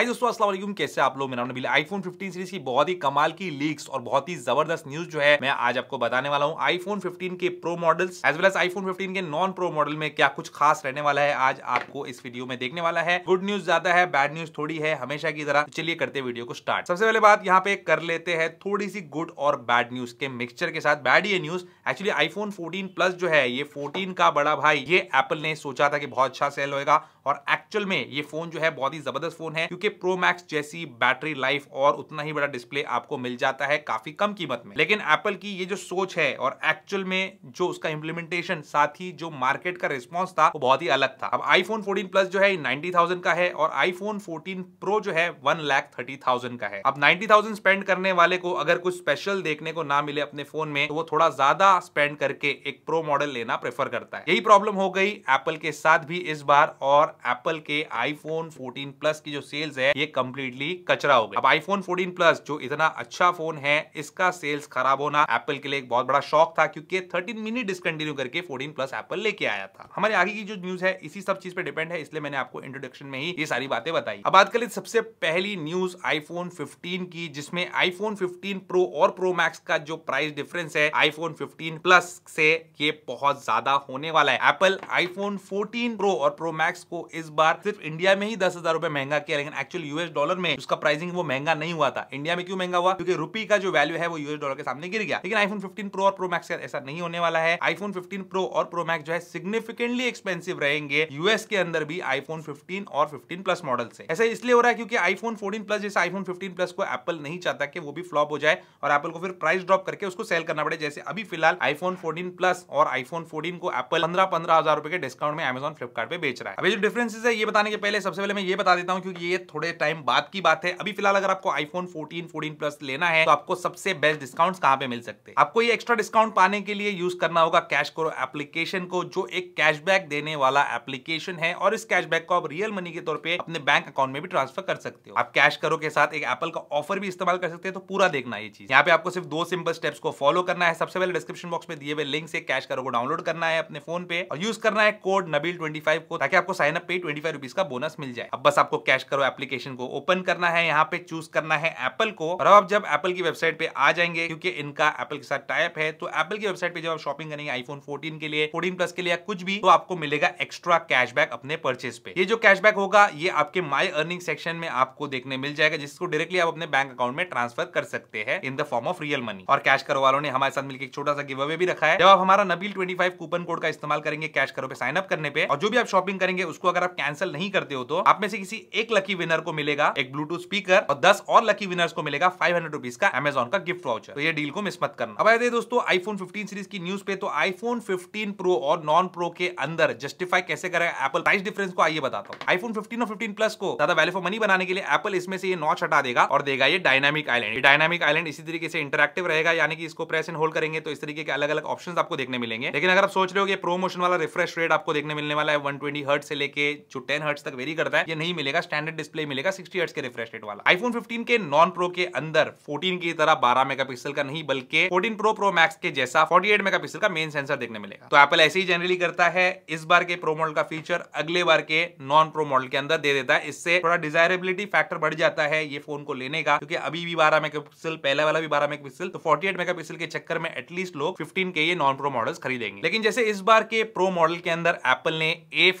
हाय दोस्तों अस्सलाम कैसे आप लोग मेरा नाम नबील आईफोन 15 सीरीज की बहुत ही कमाल की लीक्स और बहुत ही जबरदस्त न्यूज जो है मैं आज आपको बताने वाला हूँ आईफोन 15 के pro models as well as iPhone 15 के नॉन प्रो मॉडल में क्या कुछ खास रहने वाला है आज आपको इस वीडियो में देखने वाला है गुड न्यूज ज्यादा है बैड न्यूज थोड़ी है हमेशा की तरह चलिए करते वीडियो को स्टार्ट सबसे पहले बात यहाँ पे कर लेते हैं थोड़ी सी गुड और बैड न्यूज के मिक्सचर के साथ बैड ये news actually iPhone fourteen plus जो है ये फोर्टीन का बड़ा भाई ये एप्पल ने सोचा था कि बहुत अच्छा सेल होगा और एक्चुअल में ये फोन जो है बहुत ही जबरदस्त फोन है क्योंकि प्रो मैक्स जैसी बैटरी लाइफ और उतना ही बड़ा डिस्प्ले आपको मिल जाता है काफी कम कीमत में लेकिन एप्पल की ये जो सोच है और एक्चुअल में जो उसका इम्प्लीमेंटेशन साथ ही जो मार्केट का रिस्पॉन्स था वो बहुत ही अलग था अब आईफोन फोर्टीन प्लस जो है नाइनटी थाउजेंड का है और आईफोन फोर्टीन प्रो जो है वन लाख थर्टी थाउजेंड का है अब नाइनटी थाउजेंड स्पेंड करने वाले को अगर कुछ स्पेशल देखने को ना मिले अपने फोन में तो वो थोड़ा ज्यादा स्पेंड करके एक प्रो मॉडल लेना प्रेफर करता है यही प्रॉब्लम हो गई एप्पल के साथ भी इस बार और एप्पल के आईफोन 14 प्लस की जो सेल्स है ये कम्प्लीटली कचरा हो गया अब आईफोन 14 प्लस जो इतना अच्छा फोन है इसका सेल्स खराब होना एप्पल के लिए एक बहुत बड़ा शौक था क्योंकि 13 मिनट डिसकंटिन्यू करके 14 प्लस एप्पल लेके आया था हमारे आगे की जो न्यूज है इसी सब चीज पे डिपेंड है इसलिए मैंने आपको इंट्रोडक्शन में ही ये सारी बातें बताई अब बात कर सबसे पहली न्यूज आईफोन फिफ्टीन की जिसमें आईफोन फिफ्टीन प्रो और प्रो मैक्स का जो प्राइस डिफरेंस है आईफोन फिफ्टीन प्लस से ये बहुत ज्यादा होने वाला है एप्पल आईफोन फोर्टीन प्रो और प्रो मैक्स को इस बार सिर्फ इंडिया में ही दस हजार रुपए महंगा किया लेकिन एक्चुअल यूएस डॉलर में उसका प्राइसिंग वो महंगा नहीं हुआ था इंडिया में क्यों महंगा हुआ क्योंकि रुपी का जो वैल्यू है वो यूएस डॉलर के सामने गिर गया लेकिन आईफोन फिफ्टीन प्रो और प्रो मैक्स का ऐसा नहीं होने वाला है आईफोन फिफ्टीन प्रो और प्रो मैक्स जो है सिग्निफिकेंटली एक्सपेंसिव रहेंगे यूएस के अंदर भी आईफोन फिफ्टीन और फिफ्टीन प्लस मॉडल से ऐसा इसलिए हो रहा है क्योंकि आईफोन फोर्टीन प्लस जैसे आईफोन फिफ्टीन प्लस को एप्पल नहीं चाहता कि वो भी फ्लॉप हो जाए और एप्पल को फिर प्राइस ड्रॉप करके उसको सेल करना पड़े जैसे अभी फिलहाल आईफोन फोर्टीन प्लस और आईफोन फोर्टीन को एप्पल पंद्रह पंद्रह हजार रुपए के डिस्काउंट में अमेजोन फ्लिपकार्ट पे बेच रहा है अभी जो डिफरेंसेस है ये बताने के पहले सबसे पहले मैं ये बता देता हूँ क्योंकि ये थोड़े टाइम बाद की बात है अभी फिलहाल अगर आपको आईफोन 14, 14 प्लस लेना है तो आपको सबसे बेस्ट डिस्काउंट कहां पे मिल सकते हैं आपको ये एक्स्ट्रा डिस्काउंट पाने के लिए यूज करना होगा कैश करो एप्लीकेशन को जो एक कैशबैक देने वाला एप्लीकेशन है और इस कैशबैक को आप रियल मनी के तौर पर अपने बैंक अकाउंट में भी ट्रांसफर कर सकते हो आप कैश करो के साथ एक एप्पल का ऑफर भी इस्तेमाल कर सकते हैं तो पूरा देखना ये चीज यहाँ पे आपको सिर्फ दो सिंपल स्टेप्स को फॉलो करना है सबसे पहले डिस्क्रिप्शन बॉक्स में दिए हुए लिंक से कैश करो को डाउनलोड करना है अपने फोन पे और यूज करना है कोड नबील ट्वेंटी को ताकि आपको साइन अप पे ट्वेंटी फाइव का बोनस मिल जाए अब बस आपको कैश करो एप्लीकेशन एप्लीकेशन को ओपन करना है यहाँ पे चूज करना है एप्पल को और अब जब एप्पल की वेबसाइट पे आ जाएंगे क्योंकि इनका एप्पल के साथ टाइप है तो एप्पल की वेबसाइट पे जब आप शॉपिंग करेंगे आईफोन 14 के लिए 14 प्लस के लिए कुछ भी तो आपको मिलेगा एक्स्ट्रा कैशबैक अपने परचेज पे ये जो कैशबैक होगा ये आपके माई अर्निंग सेक्शन में आपको देखने मिल जाएगा जिसको डायरेक्टली आप अपने बैंक अकाउंट में ट्रांसफर कर सकते हैं in the form of real money और कैश करो वालों ने हमारे साथ मिलकर एक छोटा सा गिव अवे भी रखा है जब आप हमारा नबील ट्वेंटी कूपन कोड का इस्तेमाल करेंगे कैश करो पे साइन अप करने पे और जो भी आप शॉपिंग करेंगे उसको अगर आप कैंसिल नहीं करते हो तो आप में से किसी एक लकी विनर विनर को मिलेगा एक ब्लूटूथ स्पीकर और दस और लकी विनर्स को मिलेगा फाइव हंड्रेड रुपीज का अमेजोन का गिफ्ट वाउचर तो ये डील को मिस मत करना अब आए दोस्तों आईफोन फिफ्टीन सीरीज की न्यूज पे तो आईफोन फिफ्टीन प्रो और नॉन प्रो के अंदर जस्टिफाई कैसे करेगा एप्पल प्राइस डिफरेंस को आइए बताता हूँ आईफोन फिफ्टीन और फिफ्टीन प्लस को ज्यादा वैल्यू फॉर मनी बनाने के लिए एप्पल इसमें से ये नॉच हटा देगा और देगा ये डायनामिक आइलैंड डायनामिक आइलैंड इसी तरीके से इंटरेक्टिव रहेगा यानी कि इसको प्रेस एंड होल्ड करेंगे तो इस तरीके के अलग अलग ऑप्शन आपको देखने मिलेंगे लेकिन अगर आप सोच रहे हो कि प्रोमोशन वाला रिफ्रेश रेट आपको देखने मिलने वाला है 120 हर्ट्ज से लेके जो 10 हर्ट्ज तक वेरी करता है ये नहीं मिलेगा स्टैंडर्ड डिस्प्ले डिस्प्ले मिलेगा सिक्सटी हर्ट्ज के रिफ्रेश रेट वाला आईफोन 15 के नॉन प्रो के अंदर 14 की तरह 12 मेगापिक्सल का नहीं बल्कि 14 प्रो प्रो मैक्स के जैसा 48 मेगापिक्सल का मेन सेंसर देखने मिलेगा तो एप्पल ऐसे ही जनरली करता है इस बार के प्रो मॉडल का फीचर अगले बार के नॉन प्रो मॉडल के अंदर दे देता है इससे थोड़ा डिजायरेबिलिटी फैक्टर बढ़ जाता है ये फोन को लेने का क्योंकि अभी भी बारह मेगा पहले वाला भी बारह मेगा तो फोर्टी मेगा के चक्कर में एटलीस्ट लोग फिफ्टीन के ये नॉन प्रो मॉडल खरीदेंगे लेकिन जैसे इस बार के प्रो मॉडल के अंदर एप्पल ने ए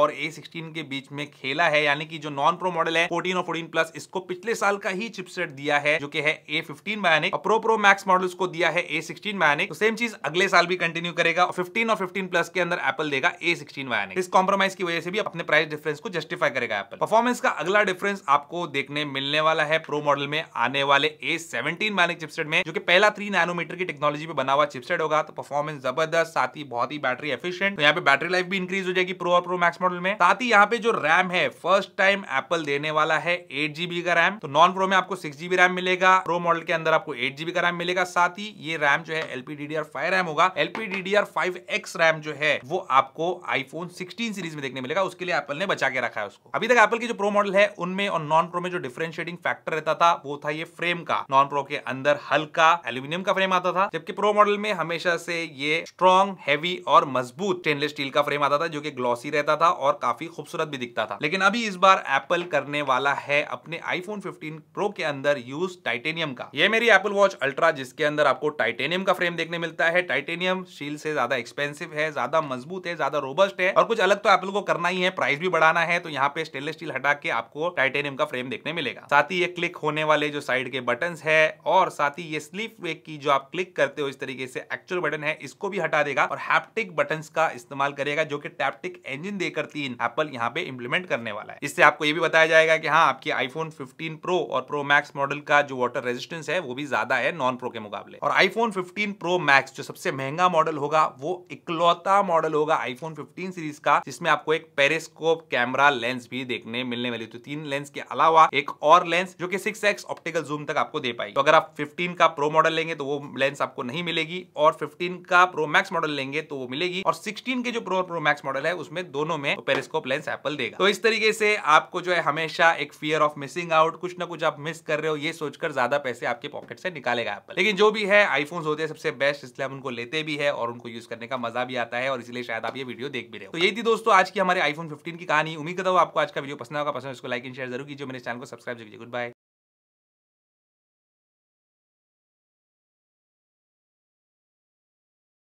और ए के बीच में खेला है यानी कि जो नॉन प्रो प्रो मॉडल है फोर्टीन और फोर्टीन प्लस इसको पिछले साल का ही चिपसेट दिया है जो कि है A fifteen Bionic pro pro max model को दिया है ए सिक्सटीन बायोनिक तो सेम चीज अगले साल भी कंटिन्यू करेगा और फिफ्टीन और फिफ्टीन प्लस के अंदर एपल देगा ए सिक्सटीन बायोनिक इस कॉम्प्रोमाइज की वजह से भी अपने प्राइस डिफरेंस को जस्टिफाई करेगा एपल परफॉर्मेंस का अगला डिफरेंस आपको देखने मिलने वाला है प्रो मॉडल में आने वाले ए सेवनटीन बायोनिक चिपसेट में जो कि पहला थ्री नैनोमीटर की टेक्नोलॉजी पे बना हुआ चिपसेट होगा तो परफॉर्मेंस जबरदस्त साथ ही बहुत ही बैटरी एफिशियंट तो यहाँ पे बैटरी लाइफ भी इंक्रीज हो जाएगी प्रो और प्रो मैक्स मॉडल में साथ ही यहाँ पे जो रैम है फर्स्ट टाइम एपल वेरिएबल देने वाला है एट जीबी का रैम तो नॉन प्रो में आपको सिक्स जीबी रैम मिलेगा प्रो मॉडल के अंदर आपको एट जीबी का रैम मिलेगा साथ ही ये रैम जो है एलपीडीडीआर फाइव रैम होगा एलपीडीडीआर फाइव एक्स रैम जो है वो आपको आईफोन सिक्सटीन सीरीज में देखने मिलेगा उसके लिए एप्पल ने बचा के रखा है उसको अभी तक एप्पल की जो प्रो मॉडल है उनमें और नॉन प्रो में जो डिफ्रेंशिएटिंग फैक्टर रहता था वो था ये फ्रेम का नॉन प्रो के अंदर हल्का एल्यूमिनियम का फ्रेम आता था जबकि प्रो मॉडल में हमेशा से ये स्ट्रॉन्ग हैवी और मजबूत स्टेनलेस स्टील का फ्रेम आता था जो कि ग्लॉसी रहता था और काफी खूबसूरत भी दिखता था लेकिन अभी इस बार एप्पल करने वाला है अपने iPhone 15 प्रो के अंदर यूज टाइटेनियम का ये मेरी एप्पल वॉच अल्ट्रा जिसके अंदर आपको टाइटेनियम का फ्रेम देखने मिलता है टाइटेनियम शील से ज्यादा एक्सपेंसिव है ज्यादा मजबूत है ज्यादा रोबस्ट है और कुछ अलग तो एपल को करना ही है प्राइस भी बढ़ाना है तो यहाँ पे स्टेनलेस स्टील हटा के आपको टाइटेनियम का फ्रेम देखने मिलेगा साथ ही ये क्लिक होने वाले जो साइड के बटन है और साथ ही ये स्लीप वेक की जो आप क्लिक करते हो इस तरीके से एक्चुअल बटन है इसको भी हटा देगा और हैप्टिक बटन का इस्तेमाल करेगा जो कि टैप्टिक इंजिन देकर तीन एप्पल यहाँ पे इम्प्लीमेंट करने वाला है इससे आपको ये भी बताया जाएगा कि हाँ आपकी आईफोन 15 प्रो और प्रो मैक्स मॉडल का जो वाटर रेजिस्टेंस है वो भी ज्यादा है नॉन प्रो के मुकाबले और आईफोन 15 प्रो मैक्स जो सबसे महंगा मॉडल होगा वो इकलौता मॉडल होगा आईफोन 15 सीरीज का जिसमें आपको एक पेरेस्कोप कैमरा लेंस भी देखने मिलने वाली तो तीन लेंस के अलावा एक और लेंस जो की सिक्स ऑप्टिकल जूम तक आपको दे पाएगी तो अगर आप फिफ्टीन का प्रो मॉडल लेंगे तो वो लेंस आपको नहीं मिलेगी और फिफ्टीन का प्रो मैक्स मॉडल लेंगे तो वो मिलेगी और सिक्सटीन के जो प्रो प्रो मैक्स मॉडल है उसमें दोनों में पेरेस्कोप लेंस एप्पल देगा तो इस तरीके से आपको जो है है हमेशा एक फियर ऑफ मिसिंग आउट कुछ ना कुछ आप मिस कर रहे हो ये सोचकर ज्यादा पैसे आपके पॉकेट से निकालेगा एप्पल लेकिन जो भी है आईफोन होते हैं सबसे बेस्ट इसलिए हम उनको लेते भी है और उनको यूज करने का मजा भी आता है और इसलिए शायद आप ये वीडियो देख भी रहे हो तो यही थी दोस्तों आज की हमारे आईफोन फिफ्टीन की कहानी उम्मीद करता हूँ आपको आज का वीडियो पसंद होगा पसंद इसको लाइक एंड शेयर जरूर कीजिए मेरे चैनल को सब्सक्राइब कीजिए गुड बाय